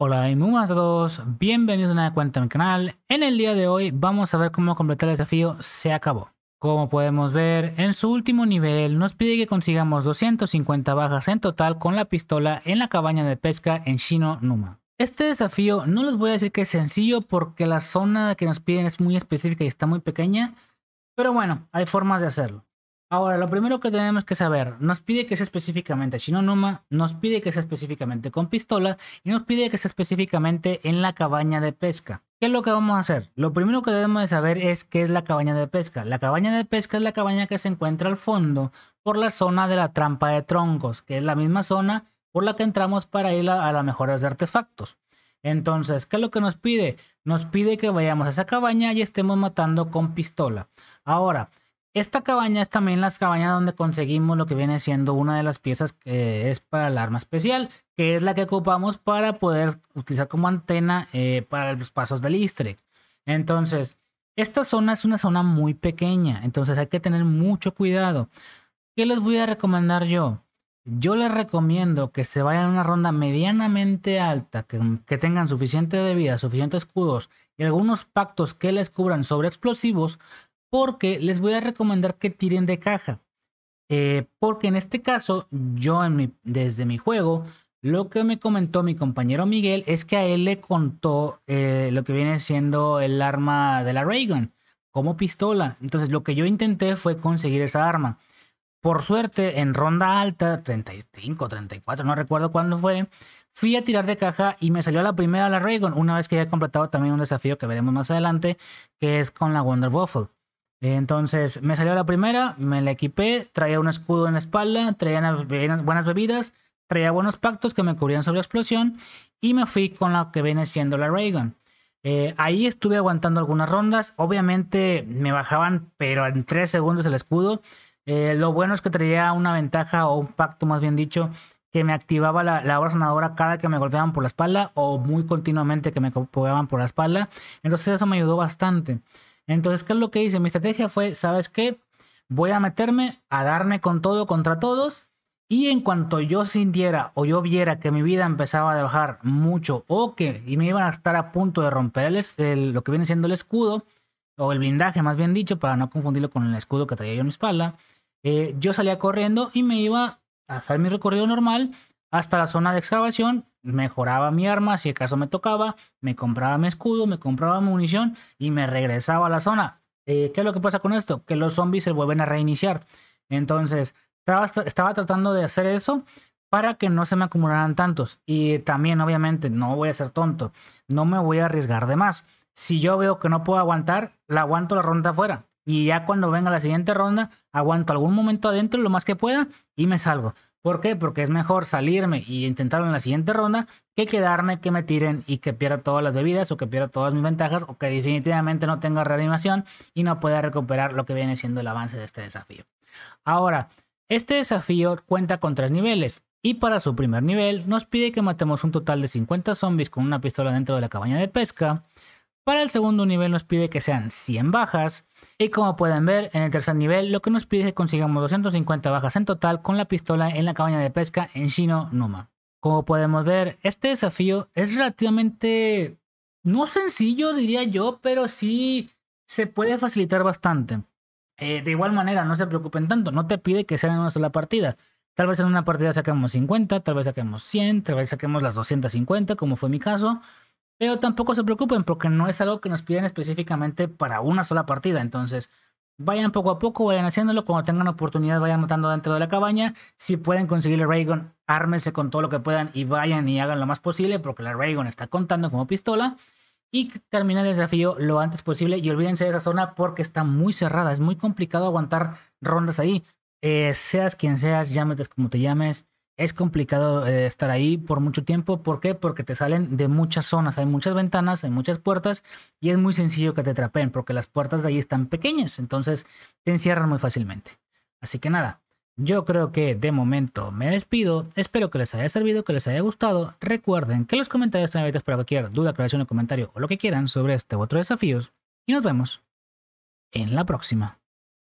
Hola buenas a todos, bienvenidos a una cuenta a mi canal. En el día de hoy vamos a ver cómo completar el desafío Se Acabó. Como podemos ver, en su último nivel nos pide que consigamos 250 bajas en total con la pistola en la cabaña de pesca en Shino Numa. Este desafío no les voy a decir que es sencillo porque la zona que nos piden es muy específica y está muy pequeña, pero bueno, hay formas de hacerlo. Ahora, lo primero que tenemos que saber, nos pide que sea específicamente Shinonuma, nos pide que sea específicamente con pistola y nos pide que sea específicamente en la cabaña de pesca. ¿Qué es lo que vamos a hacer? Lo primero que debemos de saber es qué es la cabaña de pesca. La cabaña de pesca es la cabaña que se encuentra al fondo por la zona de la trampa de troncos, que es la misma zona por la que entramos para ir a, a las mejoras de artefactos. Entonces, ¿qué es lo que nos pide? Nos pide que vayamos a esa cabaña y estemos matando con pistola. Ahora, esta cabaña es también la cabaña donde conseguimos lo que viene siendo una de las piezas que es para el arma especial, que es la que ocupamos para poder utilizar como antena eh, para los pasos del Easter Entonces, esta zona es una zona muy pequeña, entonces hay que tener mucho cuidado. ¿Qué les voy a recomendar yo? Yo les recomiendo que se vayan a una ronda medianamente alta, que, que, tengan suficiente de vida, suficientes escudos y algunos pactos que les cubran sobre explosivos porque les voy a recomendar que tiren de caja. Eh, porque en este caso, yo en mi, desde mi juego, lo que me comentó mi compañero Miguel es que a él le contó eh, lo que viene siendo el arma de la Raygun como pistola. Entonces lo que yo intenté fue conseguir esa arma. Por suerte, en ronda alta, 35, 34, no recuerdo cuándo fue, fui a tirar de caja y me salió la primera la Raygun, una vez que ya he completado también un desafío que veremos más adelante, que es con la Wonder Waffle. Entonces me salió la primera, me la equipé, traía un escudo en la espalda, traía buenas bebidas, traía buenos pactos que me cubrían sobre explosión y me fui con la que viene siendo la Reagan. Eh, ahí estuve aguantando algunas rondas, obviamente me bajaban pero en 3 segundos el escudo. Eh, lo bueno es que traía una ventaja o un pacto más bien dicho que me activaba la, la obra sanadora cada que me golpeaban por la espalda o muy continuamente que me golpeaban por la espalda. Entonces eso me ayudó bastante. Entonces, ¿qué es lo que hice? Mi estrategia fue, ¿sabes qué? Voy a meterme a darme con todo contra todos y en cuanto yo sintiera o yo viera que mi vida empezaba a bajar mucho o que y me iban a estar a punto de romper el, lo que viene siendo el escudo, o el blindaje más bien dicho, para no confundirlo con el escudo que traía yo en mi espalda, eh, yo salía corriendo y me iba a hacer mi recorrido normal hasta la zona de excavación mejoraba mi arma, si acaso me tocaba, me compraba mi escudo, me compraba munición y me regresaba a la zona. Eh, ¿Qué es lo que pasa con esto? Que los zombies se vuelven a reiniciar. Entonces, estaba, estaba tratando de hacer eso para que no se me acumularan tantos. Y también, obviamente, no voy a ser tonto, no me voy a arriesgar de más. Si yo veo que no puedo aguantar, la aguanto la ronda afuera. Y ya cuando venga la siguiente ronda, aguanto algún momento adentro lo más que pueda y me salgo. ¿Por qué? Porque es mejor salirme y intentarlo en la siguiente ronda que quedarme, que me tiren y que pierda todas las bebidas o que pierda todas mis ventajas o que definitivamente no tenga reanimación y no pueda recuperar lo que viene siendo el avance de este desafío. Ahora, este desafío cuenta con tres niveles. Y para su primer nivel nos pide que matemos un total de 50 zombies con una pistola dentro de la cabaña de pesca, para el segundo nivel nos pide que sean 100 bajas y como pueden ver en el tercer nivel lo que nos pide es que consigamos 250 bajas en total con la pistola en la cabaña de pesca en Shino Numa. Como podemos ver este desafío es relativamente no sencillo diría yo pero sí se puede facilitar bastante. Eh, de igual manera no se preocupen tanto, no te pide que sean una sola partida. Tal vez en una partida saquemos 50, tal vez saquemos 100, tal vez saquemos las 250 como fue mi caso. Pero tampoco se preocupen porque no es algo que nos piden específicamente para una sola partida. Entonces, vayan poco a poco, vayan haciéndolo. Cuando tengan oportunidad, vayan matando dentro de la cabaña. Si pueden conseguir el Raygun, ármense con todo lo que puedan y vayan y hagan lo más posible porque la Raygun está contando como pistola. Y terminar el desafío lo antes posible. Y olvídense de esa zona porque está muy cerrada. Es muy complicado aguantar rondas ahí. Eh, seas quien seas, llámetes como te llames. Es complicado eh, estar ahí por mucho tiempo. ¿Por qué? Porque te salen de muchas zonas. Hay muchas ventanas, hay muchas puertas y es muy sencillo que te atrapen porque las puertas de ahí están pequeñas. Entonces te encierran muy fácilmente. Así que nada, yo creo que de momento me despido. Espero que les haya servido, que les haya gustado. Recuerden que los comentarios están abiertos para cualquier duda, aclaración o comentario o lo que quieran sobre este u otro desafíos. Y nos vemos en la próxima.